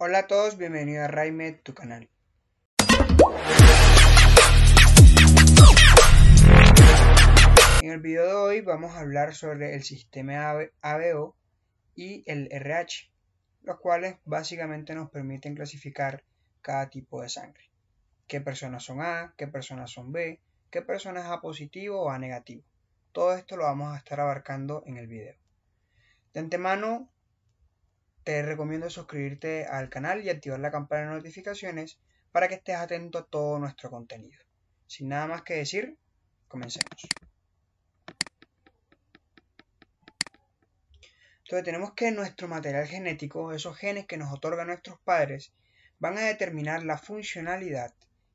Hola a todos, bienvenidos a Raime tu canal. En el video de hoy vamos a hablar sobre el sistema ABO y el RH, los cuales básicamente nos permiten clasificar cada tipo de sangre. ¿Qué personas son A? ¿Qué personas son B? ¿Qué personas A positivo o A negativo? Todo esto lo vamos a estar abarcando en el video. De antemano, te recomiendo suscribirte al canal y activar la campana de notificaciones para que estés atento a todo nuestro contenido. Sin nada más que decir, comencemos. Entonces tenemos que nuestro material genético, esos genes que nos otorgan nuestros padres, van a determinar la funcionalidad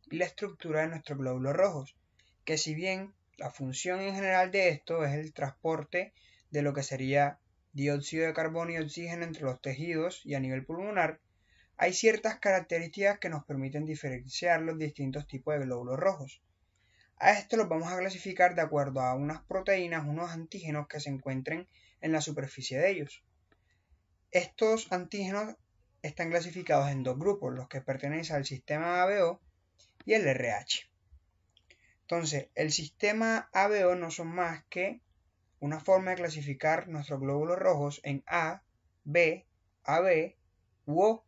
y la estructura de nuestros glóbulos rojos, que si bien la función en general de esto es el transporte de lo que sería dióxido de carbono y oxígeno entre los tejidos y a nivel pulmonar, hay ciertas características que nos permiten diferenciar los distintos tipos de glóbulos rojos. A esto los vamos a clasificar de acuerdo a unas proteínas, unos antígenos que se encuentren en la superficie de ellos. Estos antígenos están clasificados en dos grupos, los que pertenecen al sistema ABO y el RH. Entonces, el sistema ABO no son más que una forma de clasificar nuestros glóbulos rojos en A, B, AB u O.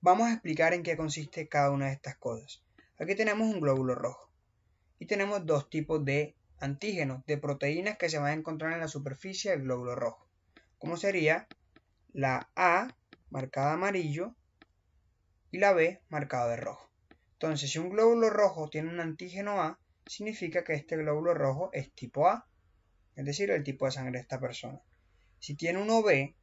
Vamos a explicar en qué consiste cada una de estas cosas. Aquí tenemos un glóbulo rojo y tenemos dos tipos de antígenos, de proteínas que se van a encontrar en la superficie del glóbulo rojo. como sería la A marcada amarillo y la B marcada de rojo? Entonces, si un glóbulo rojo tiene un antígeno A, significa que este glóbulo rojo es tipo A es decir, el tipo de sangre de esta persona. Si tiene un B,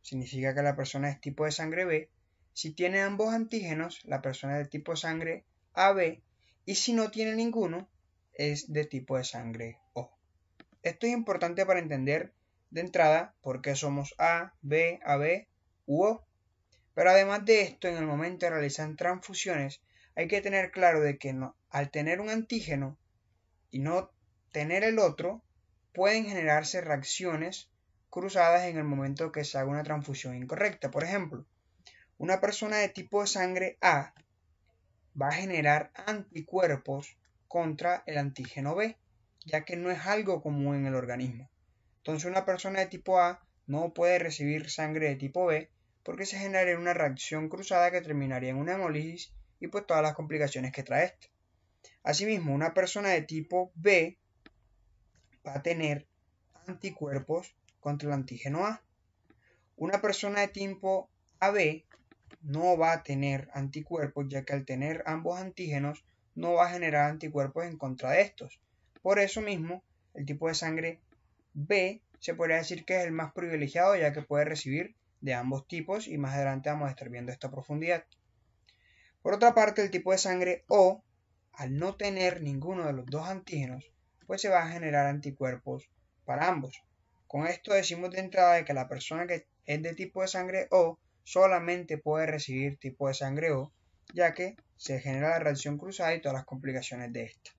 significa que la persona es tipo de sangre B. Si tiene ambos antígenos, la persona es de tipo de sangre AB. Y si no tiene ninguno, es de tipo de sangre O. Esto es importante para entender de entrada por qué somos A, B, AB u O. Pero además de esto, en el momento de realizar transfusiones, hay que tener claro de que al tener un antígeno y no tener el otro, pueden generarse reacciones cruzadas en el momento que se haga una transfusión incorrecta. Por ejemplo, una persona de tipo de sangre A va a generar anticuerpos contra el antígeno B, ya que no es algo común en el organismo. Entonces una persona de tipo A no puede recibir sangre de tipo B porque se generaría una reacción cruzada que terminaría en una hemólisis. y pues todas las complicaciones que trae esto. Asimismo, una persona de tipo B va a tener anticuerpos contra el antígeno A. Una persona de tipo AB no va a tener anticuerpos, ya que al tener ambos antígenos no va a generar anticuerpos en contra de estos. Por eso mismo, el tipo de sangre B se podría decir que es el más privilegiado, ya que puede recibir de ambos tipos y más adelante vamos a estar viendo esta profundidad. Por otra parte, el tipo de sangre O, al no tener ninguno de los dos antígenos, pues se va a generar anticuerpos para ambos. Con esto decimos de entrada de que la persona que es de tipo de sangre O solamente puede recibir tipo de sangre O, ya que se genera la reacción cruzada y todas las complicaciones de esta.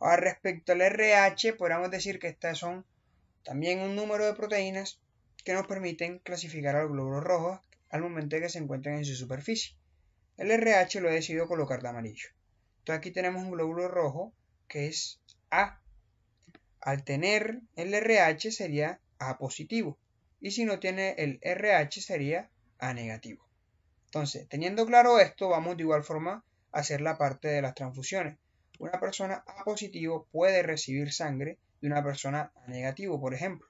Ahora, respecto al RH, podríamos decir que estas son también un número de proteínas que nos permiten clasificar a los glóbulos rojos al momento de que se encuentren en su superficie. El RH lo he decidido colocar de amarillo. Entonces aquí tenemos un glóbulo rojo que es a. Al tener el RH sería A positivo. Y si no tiene el RH sería A negativo. Entonces, teniendo claro esto, vamos de igual forma a hacer la parte de las transfusiones. Una persona A positivo puede recibir sangre de una persona A negativo, por ejemplo.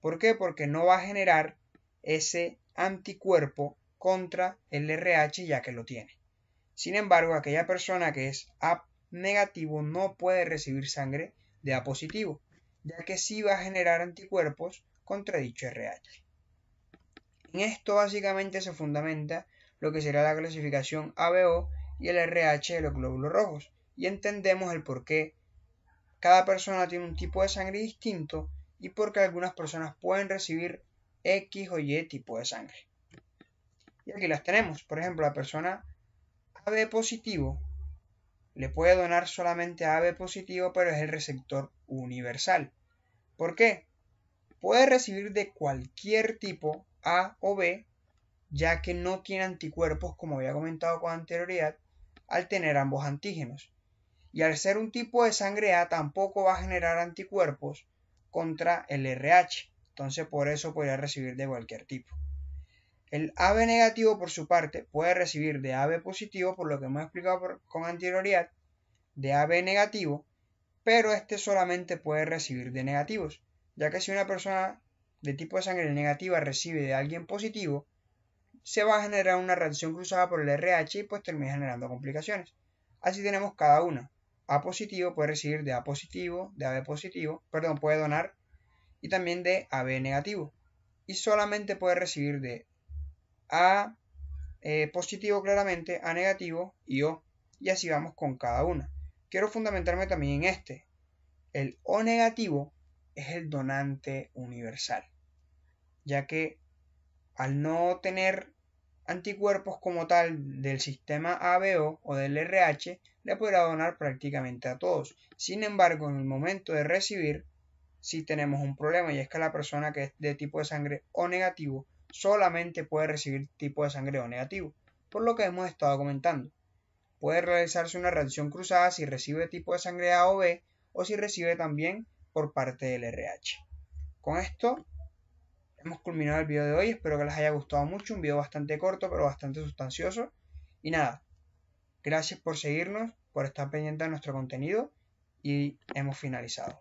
¿Por qué? Porque no va a generar ese anticuerpo contra el RH ya que lo tiene. Sin embargo, aquella persona que es A negativo no puede recibir sangre de A positivo, ya que sí va a generar anticuerpos contra dicho RH. En esto básicamente se fundamenta lo que será la clasificación ABO y el RH de los glóbulos rojos, y entendemos el por qué cada persona tiene un tipo de sangre distinto y por qué algunas personas pueden recibir X o Y tipo de sangre. Y aquí las tenemos, por ejemplo, la persona AB positivo le puede donar solamente a AB positivo, pero es el receptor universal. ¿Por qué? Puede recibir de cualquier tipo A o B, ya que no tiene anticuerpos, como había comentado con anterioridad, al tener ambos antígenos. Y al ser un tipo de sangre A tampoco va a generar anticuerpos contra el RH. Entonces por eso podría recibir de cualquier tipo. El AB negativo, por su parte, puede recibir de AB positivo, por lo que hemos explicado con anterioridad, de AB negativo, pero este solamente puede recibir de negativos, ya que si una persona de tipo de sangre negativa recibe de alguien positivo, se va a generar una reacción cruzada por el RH y pues termina generando complicaciones. Así tenemos cada uno. A positivo puede recibir de A positivo, de AB positivo, perdón, puede donar y también de AB negativo. Y solamente puede recibir de a eh, positivo claramente, A negativo y O. Y así vamos con cada una. Quiero fundamentarme también en este. El O negativo es el donante universal, ya que al no tener anticuerpos como tal del sistema ABO o del RH, le podrá donar prácticamente a todos. Sin embargo, en el momento de recibir, si tenemos un problema y es que la persona que es de tipo de sangre O negativo solamente puede recibir tipo de sangre O negativo, por lo que hemos estado comentando. Puede realizarse una reacción cruzada si recibe tipo de sangre A o B o si recibe también por parte del RH. Con esto hemos culminado el video de hoy, espero que les haya gustado mucho, un video bastante corto pero bastante sustancioso. Y nada, gracias por seguirnos, por estar pendiente de nuestro contenido y hemos finalizado.